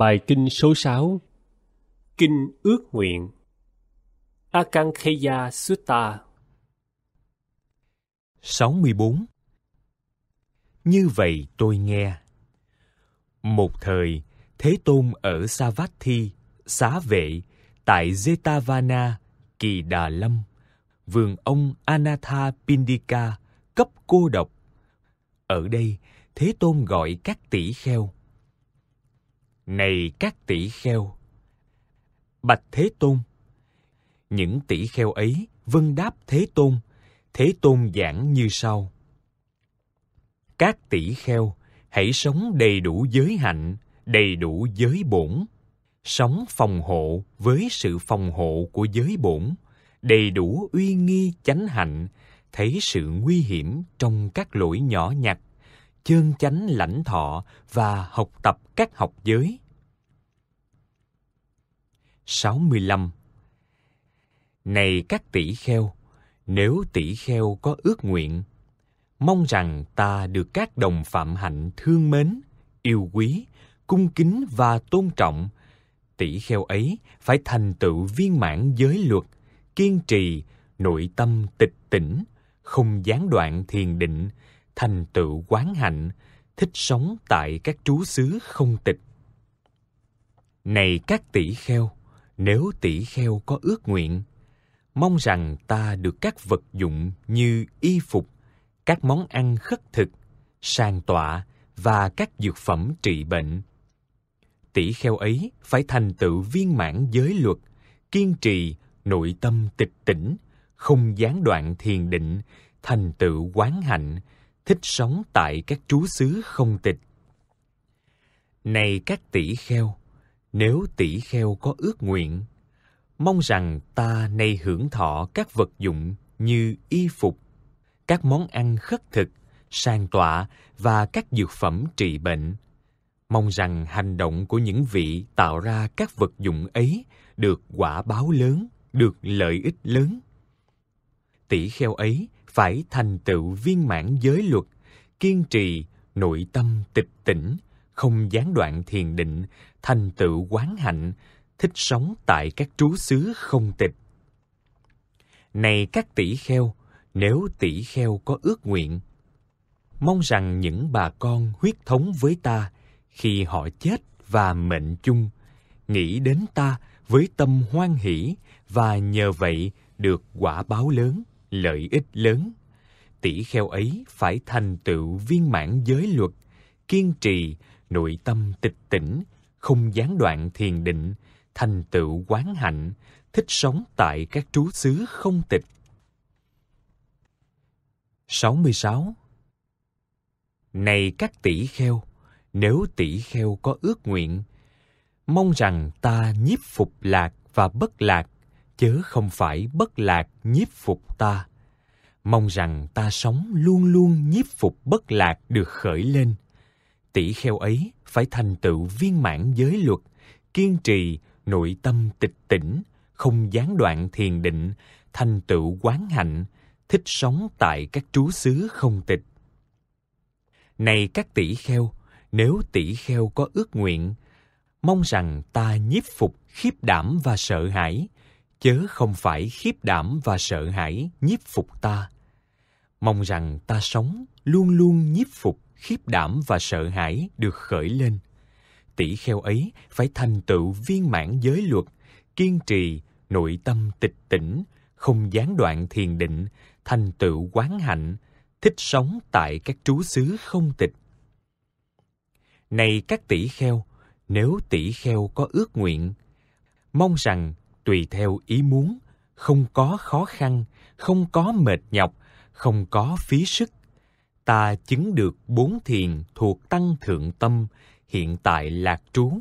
Bài kinh số 6 Kinh ước nguyện Akankheya Sutta 64 Như vậy tôi nghe Một thời, Thế Tôn ở Savatthi, xá vệ, tại Jetavana, Kỳ Đà Lâm, vườn ông Anatha Pindika, cấp cô độc. Ở đây, Thế Tôn gọi các tỷ kheo – này các tỷ kheo! Bạch Thế Tôn! Những tỷ kheo ấy vâng đáp Thế Tôn. Thế Tôn giảng như sau. Các tỷ kheo, hãy sống đầy đủ giới hạnh, đầy đủ giới bổn. Sống phòng hộ với sự phòng hộ của giới bổn, đầy đủ uy nghi chánh hạnh, thấy sự nguy hiểm trong các lỗi nhỏ nhặt chơn chánh lãnh thọ và học tập các học giới. 65. Này các tỷ kheo, nếu tỷ kheo có ước nguyện, mong rằng ta được các đồng phạm hạnh thương mến, yêu quý, cung kính và tôn trọng, tỷ kheo ấy phải thành tựu viên mãn giới luật, kiên trì, nội tâm tịch tỉnh, không gián đoạn thiền định, thành tựu quán hạnh, thích sống tại các trú xứ không tịch. Này các tỷ kheo, nếu tỷ kheo có ước nguyện, mong rằng ta được các vật dụng như y phục, các món ăn khất thực, sàng tọa và các dược phẩm trị bệnh. Tỷ kheo ấy phải thành tựu viên mãn giới luật, kiên trì, nội tâm tịch tỉnh, không gián đoạn thiền định, thành tựu quán hạnh, thích sống tại các trú xứ không tịch. Này các tỷ kheo, nếu tỷ kheo có ước nguyện, mong rằng ta nay hưởng thọ các vật dụng như y phục, các món ăn khất thực, sang tọa và các dược phẩm trị bệnh. Mong rằng hành động của những vị tạo ra các vật dụng ấy được quả báo lớn, được lợi ích lớn. Tỷ kheo ấy phải thành tựu viên mãn giới luật, kiên trì nội tâm tịch tỉnh, không gián đoạn thiền định, thành tựu quán hạnh, thích sống tại các trú xứ không tịch. Này các tỷ kheo, nếu tỷ kheo có ước nguyện, mong rằng những bà con huyết thống với ta khi họ chết và mệnh chung, nghĩ đến ta với tâm hoan hỷ và nhờ vậy được quả báo lớn lợi ích lớn. Tỷ kheo ấy phải thành tựu viên mãn giới luật, kiên trì, nội tâm tịch tỉnh, không gián đoạn thiền định, thành tựu quán hạnh, thích sống tại các trú xứ không tịch. 66. Này các tỷ kheo, nếu tỷ kheo có ước nguyện, mong rằng ta nhiếp phục lạc và bất lạc chớ không phải bất lạc nhiếp phục ta mong rằng ta sống luôn luôn nhiếp phục bất lạc được khởi lên tỷ kheo ấy phải thành tựu viên mãn giới luật kiên trì nội tâm tịch tỉnh không gián đoạn thiền định thành tựu quán hạnh thích sống tại các trú xứ không tịch này các tỷ kheo nếu tỷ kheo có ước nguyện mong rằng ta nhiếp phục khiếp đảm và sợ hãi chớ không phải khiếp đảm và sợ hãi nhiếp phục ta mong rằng ta sống luôn luôn nhiếp phục khiếp đảm và sợ hãi được khởi lên tỷ kheo ấy phải thành tựu viên mãn giới luật kiên trì nội tâm tịch tỉnh không gián đoạn thiền định thành tựu quán hạnh thích sống tại các trú xứ không tịch này các tỷ kheo nếu tỷ kheo có ước nguyện mong rằng tùy theo ý muốn không có khó khăn không có mệt nhọc không có phí sức ta chứng được bốn thiền thuộc tăng thượng tâm hiện tại lạc trú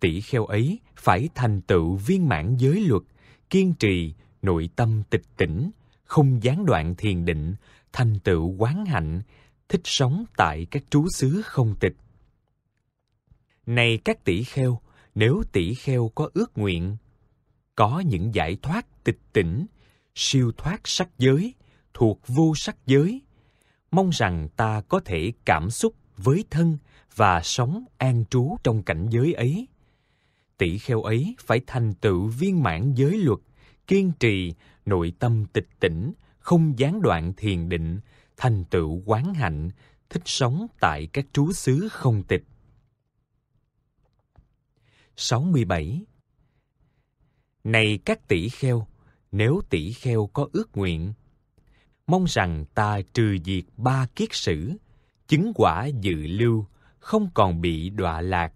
tỷ kheo ấy phải thành tựu viên mãn giới luật kiên trì nội tâm tịch tỉnh không gián đoạn thiền định thành tựu quán hạnh thích sống tại các trú xứ không tịch này các tỷ kheo nếu tỷ kheo có ước nguyện có những giải thoát tịch tỉnh, siêu thoát sắc giới, thuộc vô sắc giới. Mong rằng ta có thể cảm xúc với thân và sống an trú trong cảnh giới ấy. Tỷ kheo ấy phải thành tựu viên mãn giới luật, kiên trì nội tâm tịch tỉnh, không gián đoạn thiền định, thành tựu quán hạnh, thích sống tại các trú xứ không tịch. 67. Này các tỷ kheo, nếu tỷ kheo có ước nguyện, mong rằng ta trừ diệt ba kiết sử, chứng quả dự lưu, không còn bị đọa lạc,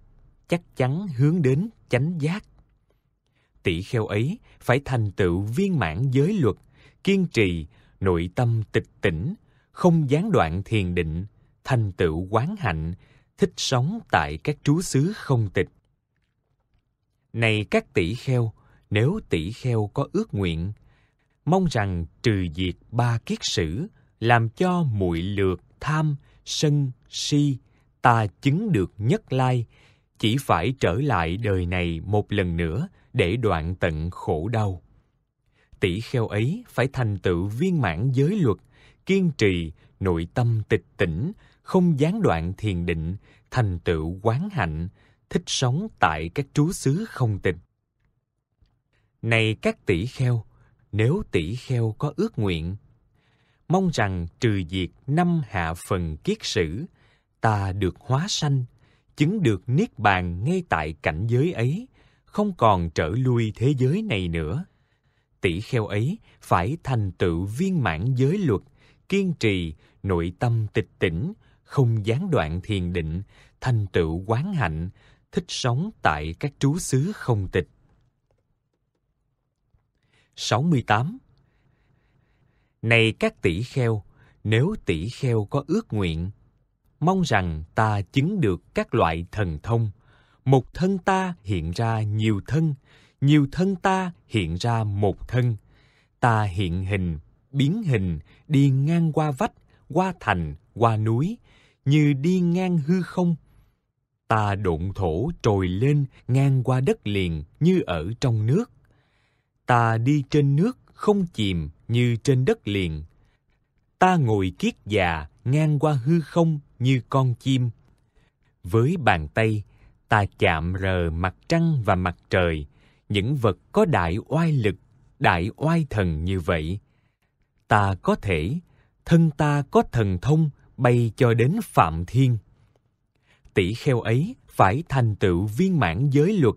chắc chắn hướng đến chánh giác. Tỷ kheo ấy phải thành tựu viên mãn giới luật, kiên trì, nội tâm tịch tỉnh, không gián đoạn thiền định, thành tựu quán hạnh, thích sống tại các trú xứ không tịch. Này các tỷ kheo, nếu tỷ kheo có ước nguyện mong rằng trừ diệt ba kiết sử làm cho muội lược tham sân si ta chứng được nhất lai chỉ phải trở lại đời này một lần nữa để đoạn tận khổ đau tỷ kheo ấy phải thành tựu viên mãn giới luật kiên trì nội tâm tịch tỉnh không gián đoạn thiền định thành tựu quán hạnh thích sống tại các trú xứ không tịch này các tỷ kheo, nếu tỷ kheo có ước nguyện, mong rằng trừ diệt năm hạ phần kiết sử, ta được hóa sanh, chứng được niết bàn ngay tại cảnh giới ấy, không còn trở lui thế giới này nữa. Tỷ kheo ấy phải thành tựu viên mãn giới luật, kiên trì, nội tâm tịch tỉnh, không gián đoạn thiền định, thành tựu quán hạnh, thích sống tại các trú xứ không tịch 68 Này các tỷ kheo, nếu tỷ kheo có ước nguyện, mong rằng ta chứng được các loại thần thông. Một thân ta hiện ra nhiều thân, nhiều thân ta hiện ra một thân. Ta hiện hình, biến hình, đi ngang qua vách, qua thành, qua núi, như đi ngang hư không. Ta độn thổ trồi lên ngang qua đất liền như ở trong nước ta đi trên nước không chìm như trên đất liền ta ngồi kiết già ngang qua hư không như con chim với bàn tay ta chạm rờ mặt trăng và mặt trời những vật có đại oai lực đại oai thần như vậy ta có thể thân ta có thần thông bay cho đến phạm thiên tỷ kheo ấy phải thành tựu viên mãn giới luật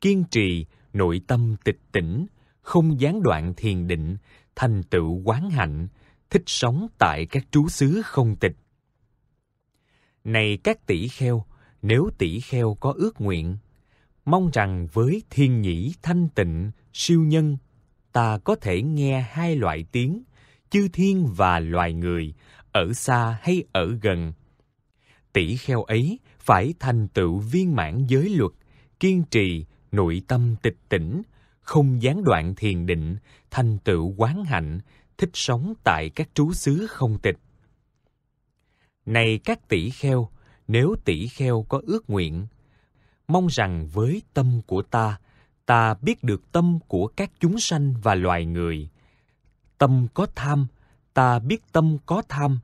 kiên trì nội tâm tịch tỉnh không gián đoạn thiền định, thành tựu quán hạnh, thích sống tại các trú xứ không tịch. Này các tỷ kheo, nếu tỷ kheo có ước nguyện, mong rằng với thiên nhĩ thanh tịnh, siêu nhân, ta có thể nghe hai loại tiếng, chư thiên và loài người, ở xa hay ở gần. Tỷ kheo ấy phải thành tựu viên mãn giới luật, kiên trì, nội tâm tịch tỉnh, không gián đoạn thiền định, thành tựu quán hạnh, thích sống tại các trú xứ không tịch. Này các tỷ kheo, nếu tỷ kheo có ước nguyện, mong rằng với tâm của ta, ta biết được tâm của các chúng sanh và loài người. Tâm có tham, ta biết tâm có tham.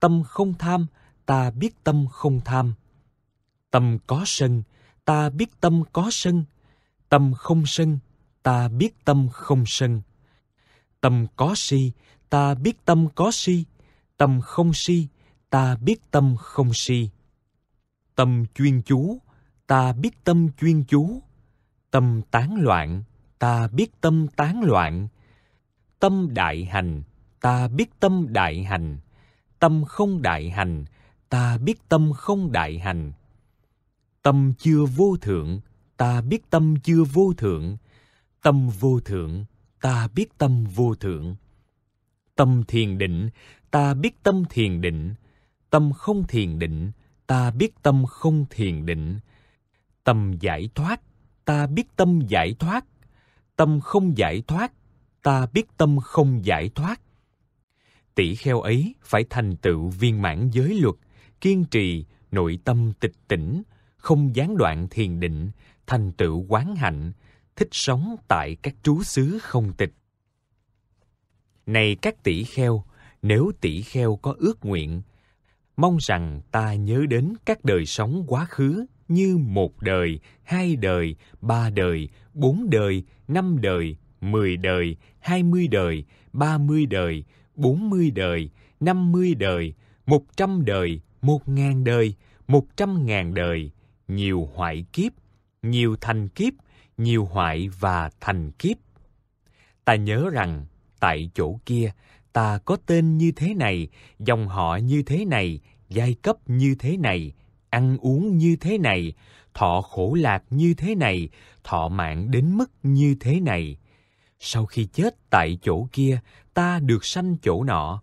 Tâm không tham, ta biết tâm không tham. Tâm có sân, ta biết tâm có sân. Tâm không sân, ta biết tâm không sân. Tâm có si, ta biết tâm có si. Tâm không si, ta biết tâm không si. Tâm chuyên chú, ta biết tâm chuyên chú. Tâm tán loạn, ta biết tâm tán loạn. Tâm đại hành, ta biết tâm đại hành. Tâm không đại hành, ta biết tâm không đại hành. Tâm chưa vô thượng, ta biết tâm chưa vô thượng tâm vô thượng ta biết tâm vô thượng tâm thiền định ta biết tâm thiền định tâm không thiền định ta biết tâm không thiền định tâm giải thoát ta biết tâm giải thoát tâm không giải thoát ta biết tâm không giải thoát tỷ kheo ấy phải thành tựu viên mãn giới luật kiên trì nội tâm tịch tỉnh không gián đoạn thiền định thành tựu quán hạnh thích sống tại các trú xứ không tịch. Này các tỷ kheo, nếu tỷ kheo có ước nguyện, mong rằng ta nhớ đến các đời sống quá khứ như một đời, hai đời, ba đời, bốn đời, năm đời, mười đời, hai mươi đời, ba mươi đời, bốn mươi đời, năm mươi đời, một trăm đời, một ngàn đời, một trăm ngàn đời, nhiều hoại kiếp, nhiều thành kiếp, nhiều hoại và thành kiếp. Ta nhớ rằng tại chỗ kia ta có tên như thế này, dòng họ như thế này, giai cấp như thế này, ăn uống như thế này, thọ khổ lạc như thế này, thọ mạng đến mức như thế này. Sau khi chết tại chỗ kia, ta được sanh chỗ nọ.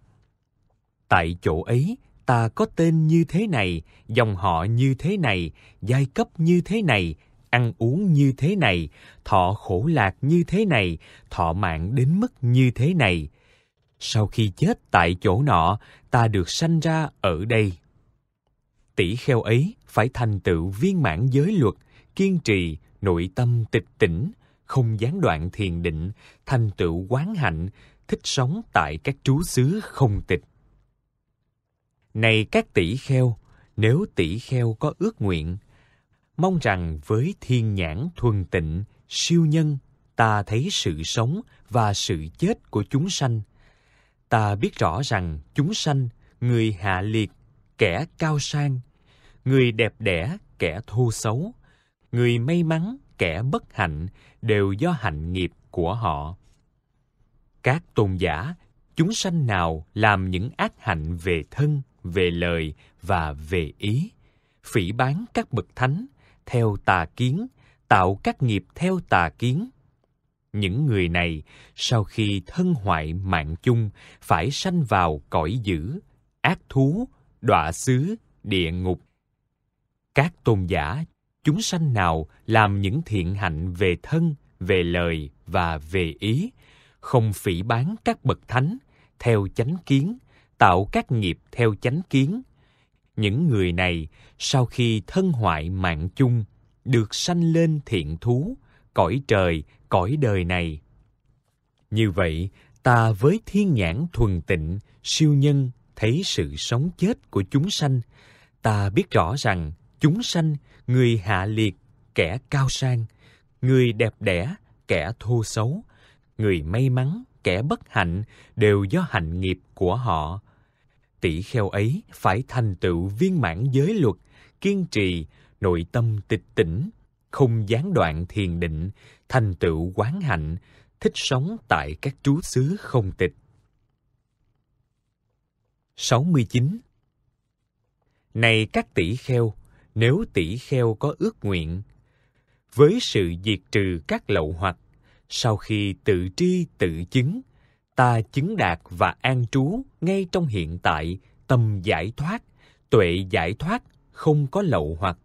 Tại chỗ ấy, ta có tên như thế này, dòng họ như thế này, giai cấp như thế này, ăn uống như thế này, thọ khổ lạc như thế này, thọ mạng đến mức như thế này. Sau khi chết tại chỗ nọ, ta được sanh ra ở đây. Tỷ kheo ấy phải thành tựu viên mãn giới luật, kiên trì, nội tâm tịch tỉnh, không gián đoạn thiền định, thành tựu quán hạnh, thích sống tại các trú xứ không tịch. Này các tỷ kheo, nếu tỷ kheo có ước nguyện, mong rằng với thiên nhãn thuần tịnh, siêu nhân, ta thấy sự sống và sự chết của chúng sanh. Ta biết rõ rằng chúng sanh, người hạ liệt, kẻ cao sang, người đẹp đẽ, kẻ thô xấu, người may mắn, kẻ bất hạnh đều do hạnh nghiệp của họ. Các tôn giả, chúng sanh nào làm những ác hạnh về thân, về lời và về ý, phỉ bán các bậc thánh, theo tà kiến, tạo các nghiệp theo tà kiến. Những người này sau khi thân hoại mạng chung phải sanh vào cõi dữ, ác thú, đọa xứ, địa ngục. Các tôn giả, chúng sanh nào làm những thiện hạnh về thân, về lời và về ý, không phỉ bán các bậc thánh theo chánh kiến, tạo các nghiệp theo chánh kiến, những người này sau khi thân hoại mạng chung được sanh lên thiện thú cõi trời cõi đời này như vậy ta với thiên nhãn thuần tịnh siêu nhân thấy sự sống chết của chúng sanh ta biết rõ rằng chúng sanh người hạ liệt kẻ cao sang người đẹp đẽ kẻ thô xấu người may mắn kẻ bất hạnh đều do hạnh nghiệp của họ tỷ kheo ấy phải thành tựu viên mãn giới luật, kiên trì, nội tâm tịch tỉnh, không gián đoạn thiền định, thành tựu quán hạnh, thích sống tại các trú xứ không tịch. 69. Này các tỷ kheo, nếu tỷ kheo có ước nguyện, với sự diệt trừ các lậu hoặc, sau khi tự tri tự chứng, ta chứng đạt và an trú ngay trong hiện tại tâm giải thoát tuệ giải thoát không có lậu hoặc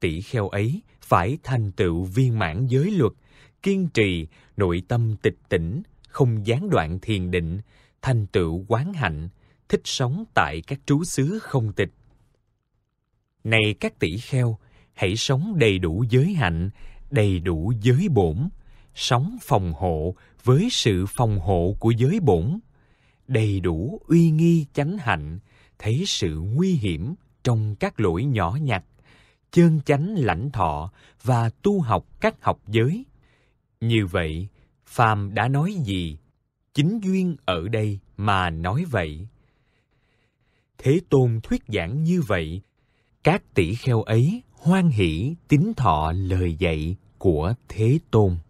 tỷ kheo ấy phải thành tựu viên mãn giới luật kiên trì nội tâm tịch tỉnh không gián đoạn thiền định thành tựu quán hạnh thích sống tại các trú xứ không tịch này các tỷ kheo hãy sống đầy đủ giới hạnh đầy đủ giới bổn sống phòng hộ với sự phòng hộ của giới bổn đầy đủ uy nghi chánh hạnh thấy sự nguy hiểm trong các lỗi nhỏ nhặt chơn chánh lãnh thọ và tu học các học giới như vậy phàm đã nói gì chính duyên ở đây mà nói vậy thế tôn thuyết giảng như vậy các tỷ kheo ấy hoan hỷ tín thọ lời dạy của thế tôn